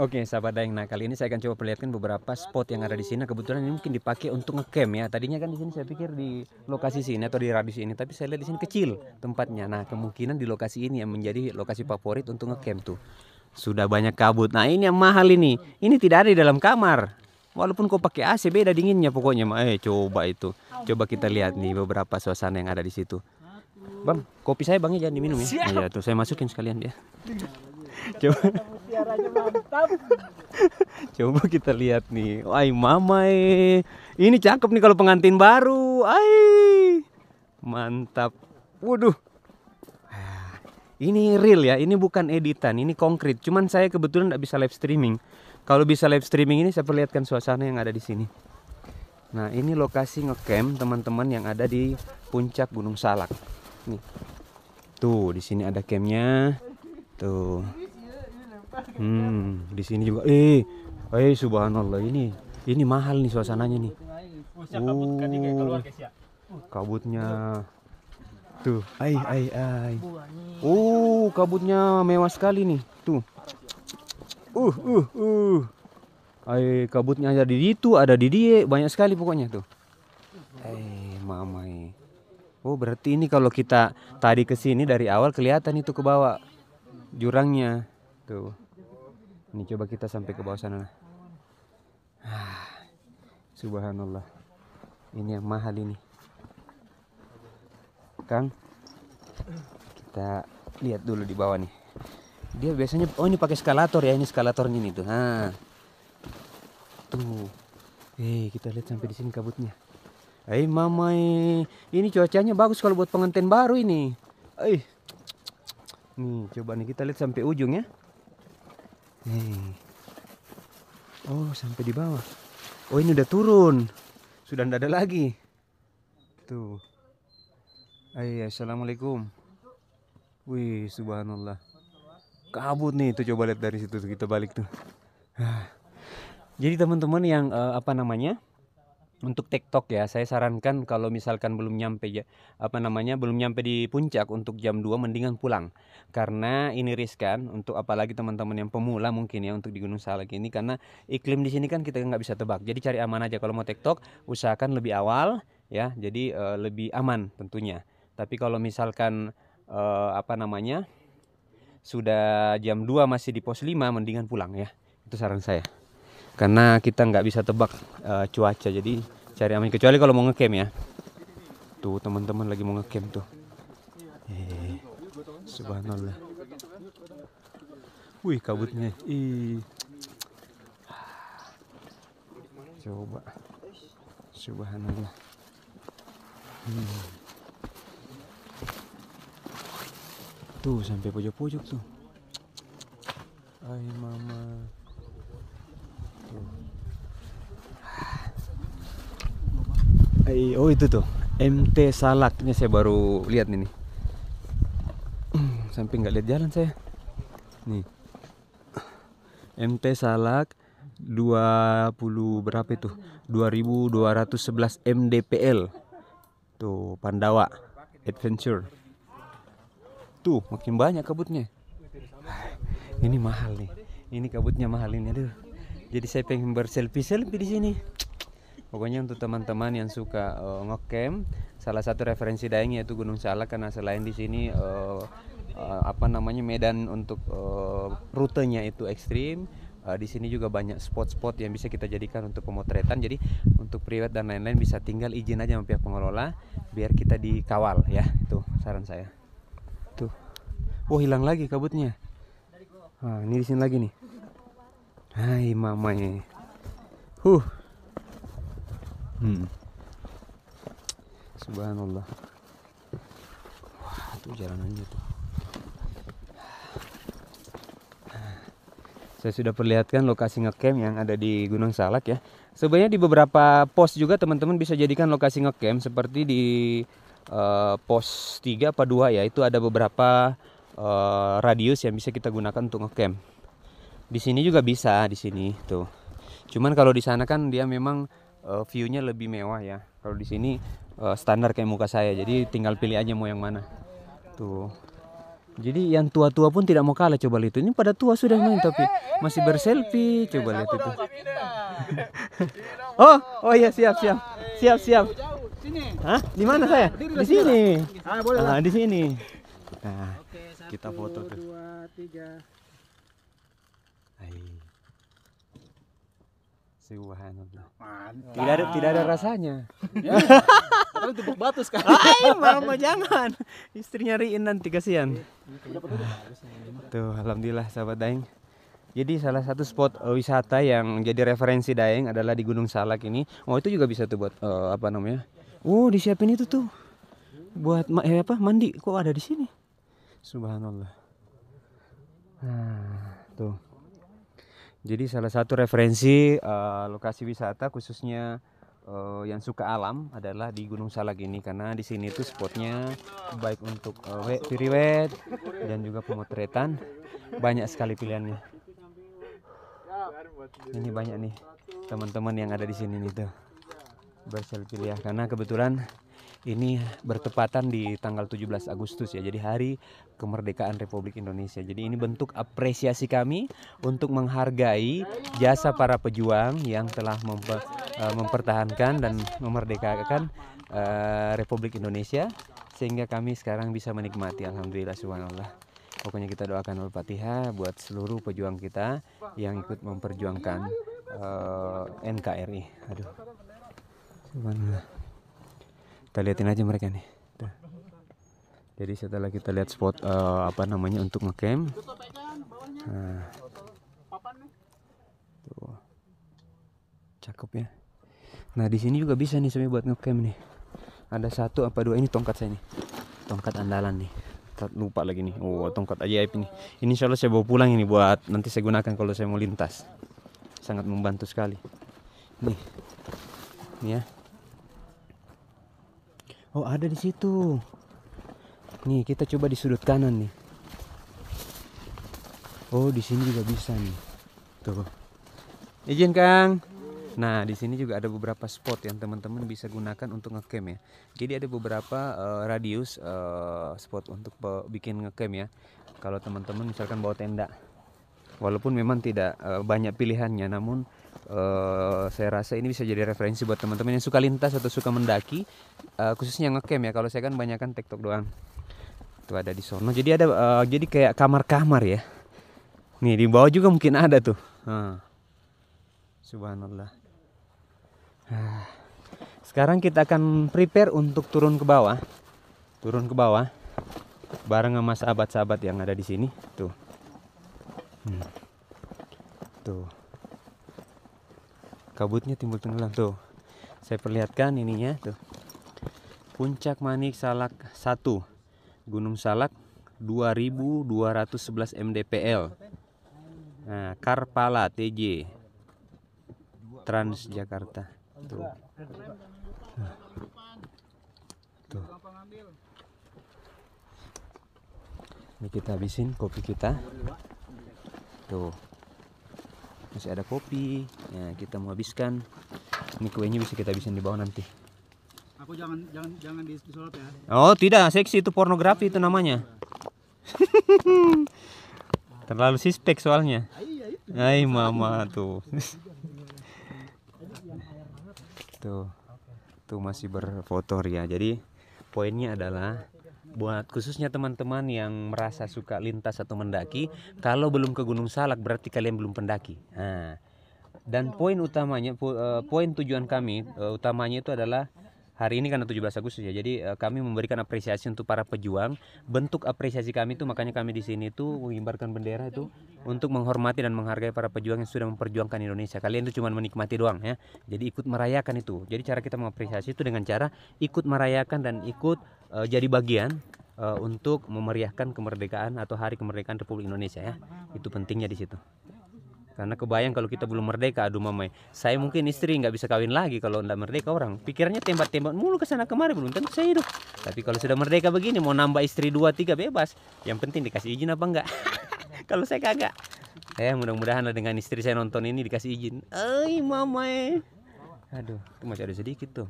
Oke sahabat Daeng, nah kali ini saya akan coba perlihatkan beberapa spot yang ada di sini. Nah, kebetulan ini mungkin dipakai untuk ngecamp ya. Tadinya kan di sini saya pikir di lokasi sini atau di radius ini, tapi saya lihat di sini kecil tempatnya. Nah kemungkinan di lokasi ini yang menjadi lokasi favorit untuk ngecamp tuh. Sudah banyak kabut. Nah ini yang mahal ini. Ini tidak ada di dalam kamar. Walaupun kau pakai AC beda dinginnya pokoknya. Eh coba itu. Coba kita lihat nih beberapa suasana yang ada di situ. Bang, kopi saya bangnya jangan diminum ya. Iya tuh saya masukin sekalian ya coba coba kita lihat nih wah mama eh. ini cakep nih kalau pengantin baru ay mantap waduh ah, ini real ya ini bukan editan ini konkret cuman saya kebetulan tidak bisa live streaming kalau bisa live streaming ini saya perlihatkan suasana yang ada di sini nah ini lokasi ngecamp teman-teman yang ada di puncak gunung salak nih tuh di sini ada campnya Tuh. Gitu. Hmm, di sini juga. Eh, eh subhanallah ini. Ini mahal nih suasananya nih. uh kabutnya. Tuh, ai ai ai. uh kabutnya mewah sekali nih. Tuh. Uh uh uh. Ai kabutnya ada di itu, ada di dia, banyak sekali pokoknya tuh. Eh, mamai. Oh, berarti ini kalau kita tadi ke sini dari awal kelihatan itu ke bawah jurangnya tuh ini coba kita sampai ke bawah sana nah. subhanallah ini yang mahal ini Kang kita lihat dulu di bawah nih dia biasanya oh ini pakai eskalator ya ini eskalatornya ini tuh ha tuh eh kita lihat sampai di sini kabutnya eh hey, mama eh, ini cuacanya bagus kalau buat pengantin baru ini eh Nih, coba nih kita lihat sampai ujung ya. Nih. Oh, sampai di bawah. Oh, ini udah turun. Sudah tidak ada lagi. Tuh. Ayah, iya, Assalamualaikum. Wih, subhanallah. Kabut nih, tuh coba lihat dari situ kita balik tuh. Ah. Jadi teman-teman yang eh, apa namanya? untuk TikTok ya, saya sarankan kalau misalkan belum nyampe ya, apa namanya belum nyampe di puncak untuk jam 2 mendingan pulang karena ini riskan untuk apalagi teman-teman yang pemula mungkin ya untuk di Gunung Salak ini karena iklim di sini kan kita nggak bisa tebak. Jadi cari aman aja kalau mau TikTok usahakan lebih awal ya, jadi uh, lebih aman tentunya. Tapi kalau misalkan uh, apa namanya sudah jam 2 masih di pos 5 mendingan pulang ya. Itu saran saya karena kita nggak bisa tebak uh, cuaca jadi cari aman kecuali kalau mau ngecamp ya tuh teman-teman lagi mau ngecamp tuh eh, subhanallah wih kabutnya ih coba subhanallah hmm. tuh sampai pojok-pojok tuh ay mama Iya, oh itu tuh MT Salak ini saya baru lihat nih. nih. Sampai nggak lihat jalan saya. Nih. MT Salak 20 berapa itu? 2211 MDPL. Tuh, Pandawa Adventure. Tuh, makin banyak kabutnya. Ini mahal nih. Ini kabutnya mahal ini aduh. Jadi saya pengen berselfie-selfie di sini. Pokoknya untuk teman-teman yang suka uh, ngecamp, salah satu referensi daeng yaitu Gunung Salak karena selain di sini uh, uh, apa namanya medan untuk uh, rutenya itu ekstrim, uh, di sini juga banyak spot-spot yang bisa kita jadikan untuk pemotretan jadi untuk priwet dan lain-lain bisa tinggal izin aja sama pihak pengelola biar kita dikawal ya itu saran saya tuh oh hilang lagi kabutnya nah, ini di sini lagi nih Hai mama huh Hmm. subhanallah wah tuh jalanannya tuh saya sudah perlihatkan lokasi ngecamp yang ada di Gunung Salak ya sebenarnya di beberapa pos juga teman-teman bisa jadikan lokasi ngecamp seperti di uh, pos 3 apa 2 ya itu ada beberapa uh, radius yang bisa kita gunakan untuk ngecamp di sini juga bisa di sini tuh cuman kalau di sana kan dia memang uh, view-nya lebih mewah ya. Kalau di sini uh, standar kayak muka saya, jadi tinggal pilih aja mau yang mana. Tuh. Jadi yang tua-tua pun tidak mau kalah coba lihat itu. Ini pada tua sudah main tapi masih berselfie. Coba lihat itu. oh, oh iya siap siap. Siap siap. Hah? Di mana saya? Di sini. Ah, ah di sini. Nah, kita foto tuh. Dua, tiga. Hai. Subhanallah. Mantap. Tidak ada tidak ada rasanya. Ya. Tapi tumpuk batu sekarang. Ay, mama jangan. Istrinya riin nanti kasihan. Tuh, alhamdulillah sahabat Daeng. Jadi salah satu spot eh, wisata yang jadi referensi Daeng adalah di Gunung Salak ini. Oh, itu juga bisa tuh buat uh, apa namanya? Oh, disiapin itu tuh. Buat eh, apa? Mandi. Kok ada di sini? Subhanallah. Nah, tuh. Jadi salah satu referensi uh, lokasi wisata khususnya uh, yang suka alam adalah di Gunung Salak ini karena di sini itu spotnya baik untuk uh, eh, piriwet dan juga pemotretan banyak sekali pilihannya. Ini banyak nih teman-teman yang ada di sini nih tuh berselfie ya karena kebetulan ini bertepatan di tanggal 17 Agustus ya. Jadi hari kemerdekaan Republik Indonesia. Jadi ini bentuk apresiasi kami untuk menghargai jasa para pejuang yang telah memper, uh, eh, mempertahankan dan memerdekakan uh, Republik Indonesia sehingga kami sekarang bisa menikmati alhamdulillah subhanallah. Pokoknya kita doakan Al-Fatihah buat seluruh pejuang kita yang ikut memperjuangkan uh, eh, NKRI. Aduh. Subhanallah kita liatin aja mereka nih Tuh. jadi setelah kita lihat spot uh, apa namanya untuk ngecamp nah. cakep ya nah di sini juga bisa nih saya buat ngecamp nih ada satu apa dua ini tongkat saya nih tongkat andalan nih tak lupa lagi nih oh tongkat ajaib ini ini insyaallah saya bawa pulang ini buat nanti saya gunakan kalau saya mau lintas sangat membantu sekali nih nih ya Oh ada di situ. Nih kita coba di sudut kanan nih. Oh di sini juga bisa nih. Tuh. Izin Kang. Nah di sini juga ada beberapa spot yang teman-teman bisa gunakan untuk ngecamp ya. Jadi ada beberapa uh, radius uh, spot untuk bikin ngecamp ya. Kalau teman-teman misalkan bawa tenda. Walaupun memang tidak uh, banyak pilihannya, namun Eh, saya rasa ini bisa jadi referensi buat teman-teman yang suka lintas atau suka mendaki uh, khususnya ngecamp ya kalau saya kan banyak kan tiktok doang itu ada di sono jadi ada uh, jadi kayak kamar-kamar ya nih di bawah juga mungkin ada tuh uh. subhanallah uh. sekarang kita akan prepare untuk turun ke bawah turun ke bawah bareng sama sahabat-sahabat yang ada di sini tuh hmm. tuh kabutnya timbul tenggelam tuh saya perlihatkan ininya tuh puncak manik salak 1 gunung salak 2211 mdpl nah karpala tj trans jakarta tuh tuh ini kita habisin kopi kita tuh masih ada kopi ya, kita mau habiskan ini kuenya bisa kita habisin di bawah nanti aku jangan jangan jangan disolat ya oh tidak seksi itu pornografi itu namanya terlalu spek soalnya Hai mama tuh tuh tuh masih berfoto ya jadi poinnya adalah buat khususnya teman-teman yang merasa suka lintas atau mendaki kalau belum ke Gunung Salak berarti kalian belum pendaki nah, dan poin utamanya eh, poin tujuan kami eh, utamanya itu adalah hari ini karena 17 Agustus ya. Jadi uh, kami memberikan apresiasi untuk para pejuang. Bentuk apresiasi kami itu makanya kami di sini itu mengibarkan bendera itu untuk menghormati dan menghargai para pejuang yang sudah memperjuangkan Indonesia. Kalian itu cuma menikmati doang ya. Jadi ikut merayakan itu. Jadi cara kita mengapresiasi itu dengan cara ikut merayakan dan ikut uh, jadi bagian uh, untuk memeriahkan kemerdekaan atau hari kemerdekaan Republik Indonesia ya. Itu pentingnya di situ karena kebayang kalau kita belum merdeka aduh mamai saya mungkin istri nggak bisa kawin lagi kalau nggak merdeka orang pikirannya tembak-tembak mulu ke sana kemari belum tentu saya hidup tapi kalau sudah merdeka begini mau nambah istri dua tiga bebas yang penting dikasih izin apa enggak kalau saya kagak eh mudah-mudahan dengan istri saya nonton ini dikasih izin eh mamai aduh itu masih ada sedikit tuh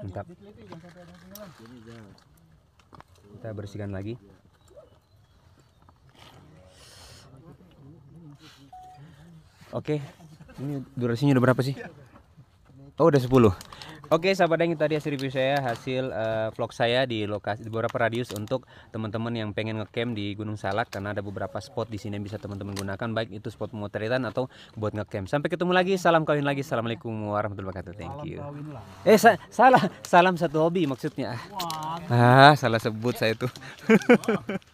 mantap kita bersihkan lagi Oke. Okay. Ini durasinya udah berapa sih? Oh, udah 10. Oke, okay, sahabat yang tadi hasil review saya, hasil uh, vlog saya di lokasi di beberapa radius untuk teman-teman yang pengen ngecamp di Gunung Salak karena ada beberapa spot di sini yang bisa teman-teman gunakan baik itu spot pemotretan atau buat ngecamp. Sampai ketemu lagi, salam kawin lagi. Assalamualaikum warahmatullahi wabarakatuh. Thank you. Eh, sa salah, salam satu hobi maksudnya. Ah, salah sebut saya tuh.